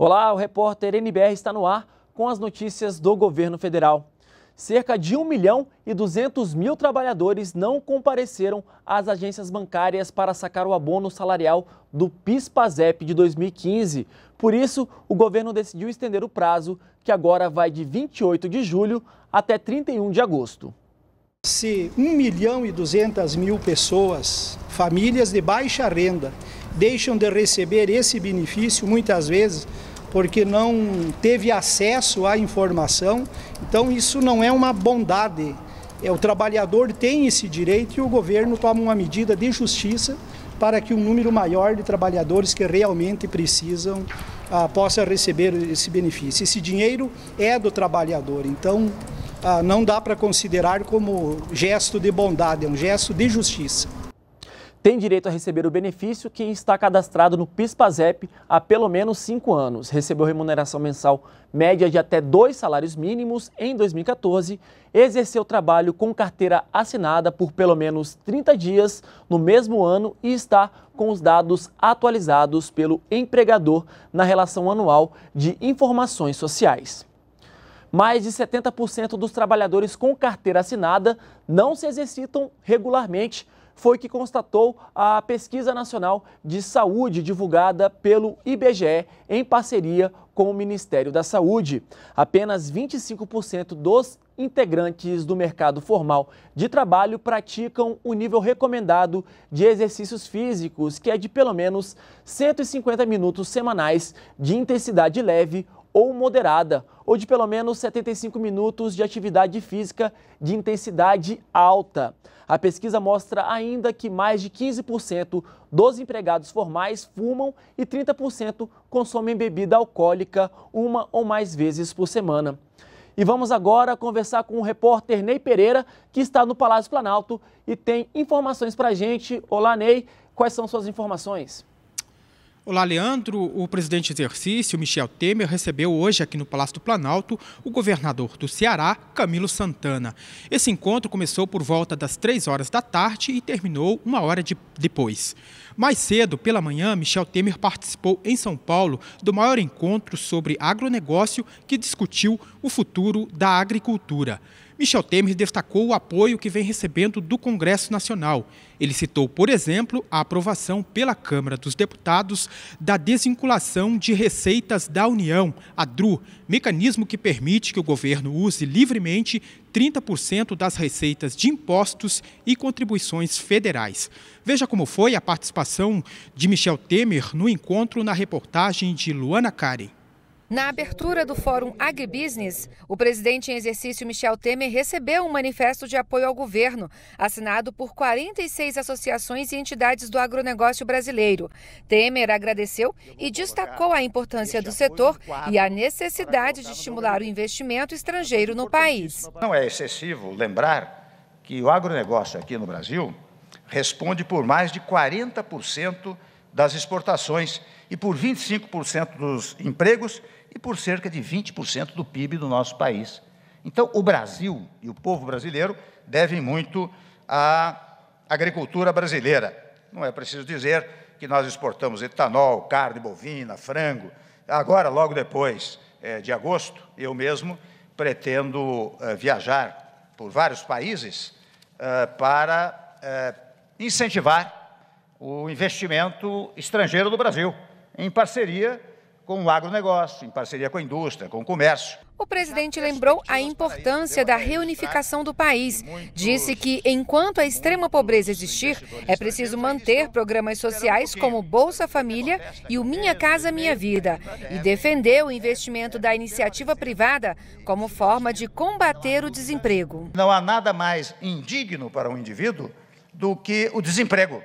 Olá, o repórter NBR está no ar com as notícias do governo federal. Cerca de 1 milhão e 200 mil trabalhadores não compareceram às agências bancárias para sacar o abono salarial do PIS-PASEP de 2015. Por isso, o governo decidiu estender o prazo, que agora vai de 28 de julho até 31 de agosto. Se 1 milhão e 200 mil pessoas, famílias de baixa renda, deixam de receber esse benefício muitas vezes porque não teve acesso à informação. Então isso não é uma bondade. É, o trabalhador tem esse direito e o governo toma uma medida de justiça para que um número maior de trabalhadores que realmente precisam ah, possa receber esse benefício. Esse dinheiro é do trabalhador, então ah, não dá para considerar como gesto de bondade, é um gesto de justiça tem direito a receber o benefício quem está cadastrado no PIS/PASEP há pelo menos cinco anos, recebeu remuneração mensal média de até dois salários mínimos em 2014, exerceu trabalho com carteira assinada por pelo menos 30 dias no mesmo ano e está com os dados atualizados pelo empregador na relação anual de informações sociais. Mais de 70% dos trabalhadores com carteira assinada não se exercitam regularmente foi que constatou a Pesquisa Nacional de Saúde divulgada pelo IBGE em parceria com o Ministério da Saúde. Apenas 25% dos integrantes do mercado formal de trabalho praticam o nível recomendado de exercícios físicos, que é de pelo menos 150 minutos semanais de intensidade leve ou moderada, ou de pelo menos 75 minutos de atividade física de intensidade alta. A pesquisa mostra ainda que mais de 15% dos empregados formais fumam e 30% consomem bebida alcoólica uma ou mais vezes por semana. E vamos agora conversar com o repórter Ney Pereira, que está no Palácio Planalto e tem informações para a gente. Olá, Ney. Quais são suas informações? Olá, Leandro. O presidente exercício, Michel Temer, recebeu hoje aqui no Palácio do Planalto o governador do Ceará, Camilo Santana. Esse encontro começou por volta das três horas da tarde e terminou uma hora de depois. Mais cedo, pela manhã, Michel Temer participou em São Paulo do maior encontro sobre agronegócio que discutiu o futuro da agricultura. Michel Temer destacou o apoio que vem recebendo do Congresso Nacional. Ele citou, por exemplo, a aprovação pela Câmara dos Deputados da desvinculação de receitas da União, a DRU, mecanismo que permite que o governo use livremente 30% das receitas de impostos e contribuições federais. Veja como foi a participação de Michel Temer no encontro na reportagem de Luana Karen. Na abertura do Fórum Agribusiness, o presidente em exercício Michel Temer recebeu um manifesto de apoio ao governo, assinado por 46 associações e entidades do agronegócio brasileiro. Temer agradeceu e destacou a importância do setor e a necessidade de estimular o investimento estrangeiro no país. Não é excessivo lembrar que o agronegócio aqui no Brasil responde por mais de 40% das exportações e por 25% dos empregos e por cerca de 20% do PIB do nosso país. Então, o Brasil e o povo brasileiro devem muito à agricultura brasileira. Não é preciso dizer que nós exportamos etanol, carne bovina, frango. Agora, logo depois é, de agosto, eu mesmo pretendo é, viajar por vários países é, para incentivar o investimento estrangeiro do Brasil, em parceria com o agronegócio, em parceria com a indústria, com o comércio. O presidente lembrou a importância da reunificação do país. Disse que, enquanto a extrema pobreza existir, é preciso manter programas sociais como Bolsa Família e o Minha Casa Minha Vida. E defendeu o investimento da iniciativa privada como forma de combater o desemprego. Não há nada mais indigno para um indivíduo do que o desemprego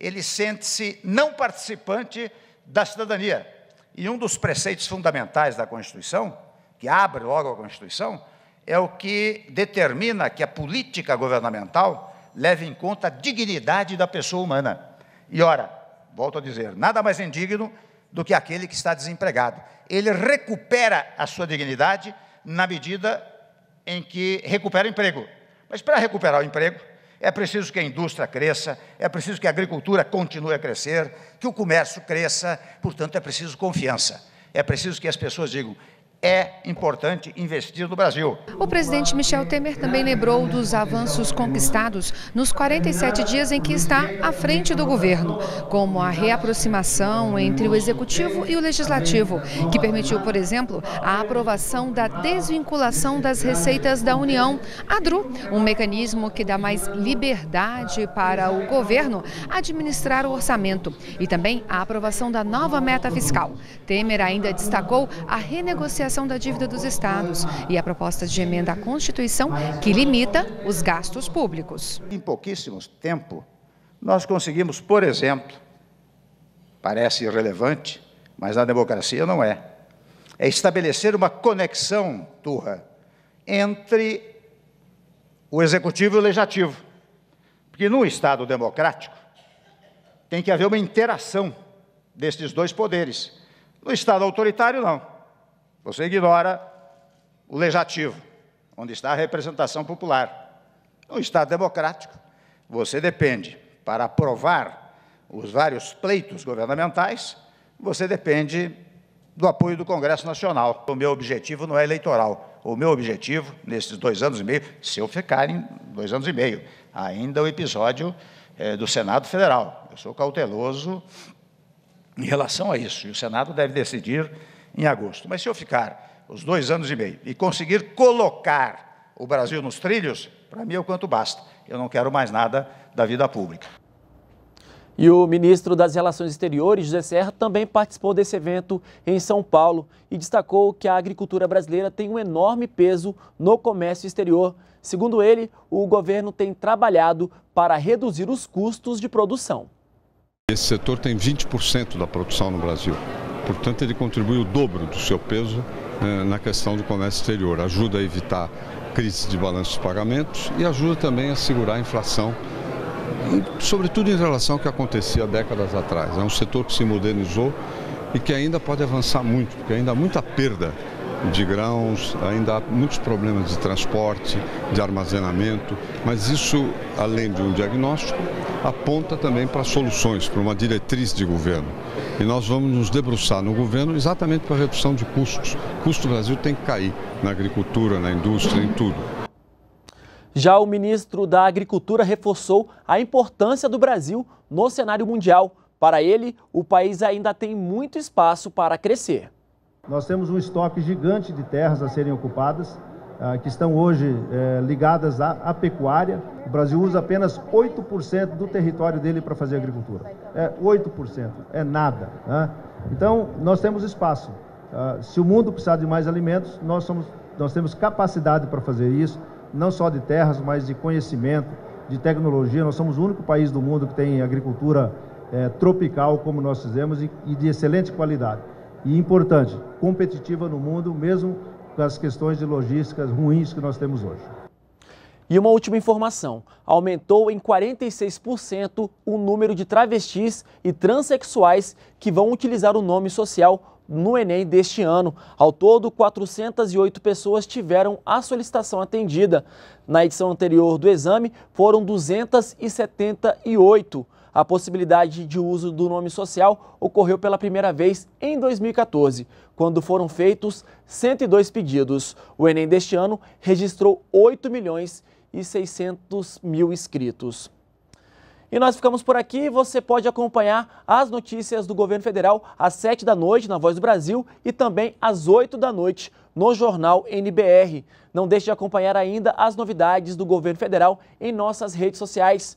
ele sente-se não participante da cidadania. E um dos preceitos fundamentais da Constituição, que abre logo a Constituição, é o que determina que a política governamental leve em conta a dignidade da pessoa humana. E, ora, volto a dizer, nada mais indigno do que aquele que está desempregado. Ele recupera a sua dignidade na medida em que recupera o emprego. Mas para recuperar o emprego, é preciso que a indústria cresça, é preciso que a agricultura continue a crescer, que o comércio cresça, portanto, é preciso confiança. É preciso que as pessoas digam: é importante investir no Brasil. O presidente Michel Temer também lembrou dos avanços conquistados nos 47 dias em que está à frente do governo, como a reaproximação entre o executivo e o legislativo, que permitiu, por exemplo, a aprovação da desvinculação das receitas da União, a DRU, um mecanismo que dá mais liberdade para o governo administrar o orçamento, e também a aprovação da nova meta fiscal. Temer ainda destacou a renegociação da dívida dos estados e a proposta de emenda à Constituição que limita os gastos públicos. Em pouquíssimo tempo, nós conseguimos, por exemplo, parece irrelevante, mas na democracia não é, é estabelecer uma conexão, Turra, entre o executivo e o legislativo. Porque num Estado democrático tem que haver uma interação destes dois poderes. No Estado autoritário, não. Você ignora o legislativo, onde está a representação popular. No é Estado democrático, você depende, para aprovar os vários pleitos governamentais, você depende do apoio do Congresso Nacional. O meu objetivo não é eleitoral. O meu objetivo, nesses dois anos e meio, se eu ficar em dois anos e meio, ainda o episódio é, do Senado Federal. Eu sou cauteloso em relação a isso. E o Senado deve decidir em agosto. Mas se eu ficar os dois anos e meio e conseguir colocar o Brasil nos trilhos, para mim é o quanto basta. Eu não quero mais nada da vida pública. E o ministro das Relações Exteriores, José Serra, também participou desse evento em São Paulo e destacou que a agricultura brasileira tem um enorme peso no comércio exterior. Segundo ele, o governo tem trabalhado para reduzir os custos de produção. Esse setor tem 20% da produção no Brasil. Portanto, ele contribui o dobro do seu peso né, na questão do comércio exterior. Ajuda a evitar crise de balanço de pagamentos e ajuda também a segurar a inflação, sobretudo em relação ao que acontecia décadas atrás. É um setor que se modernizou e que ainda pode avançar muito, porque ainda há muita perda de grãos, ainda há muitos problemas de transporte, de armazenamento, mas isso, além de um diagnóstico, aponta também para soluções, para uma diretriz de governo. E nós vamos nos debruçar no governo exatamente para a redução de custos. O custo do Brasil tem que cair na agricultura, na indústria, em tudo. Já o ministro da Agricultura reforçou a importância do Brasil no cenário mundial. Para ele, o país ainda tem muito espaço para crescer. Nós temos um estoque gigante de terras a serem ocupadas, ah, que estão hoje eh, ligadas à, pecuária. O Brasil usa apenas 8% do território dele para fazer agricultura. É 8%, é nada. Né? Então, nós temos espaço. Ah, se o mundo precisar de mais alimentos, nós, somos, nós temos capacidade para fazer isso, não só de terras, mas de conhecimento, de tecnologia. Nós somos o único país do mundo que tem agricultura eh, tropical, como nós fizemos, e de excelente qualidade e importante, competitiva no mundo, mesmo com as questões de logísticas ruins que nós temos hoje. E uma última informação: aumentou em 46% o número de travestis e transexuais que vão utilizar o nome social no Enem deste ano. Ao todo, 408 pessoas tiveram a solicitação atendida. Na edição anterior do exame, foram 278. A possibilidade de uso do nome social ocorreu pela primeira vez em 2014, quando foram feitos 102 pedidos. O Enem deste ano registrou 8 milhões e 600 mil inscritos. E nós ficamos por aqui. Você pode acompanhar as notícias do governo federal às 7 da noite na Voz do Brasil e também às 8 da noite no Jornal NBR. Não deixe de acompanhar ainda as novidades do governo federal em nossas redes sociais.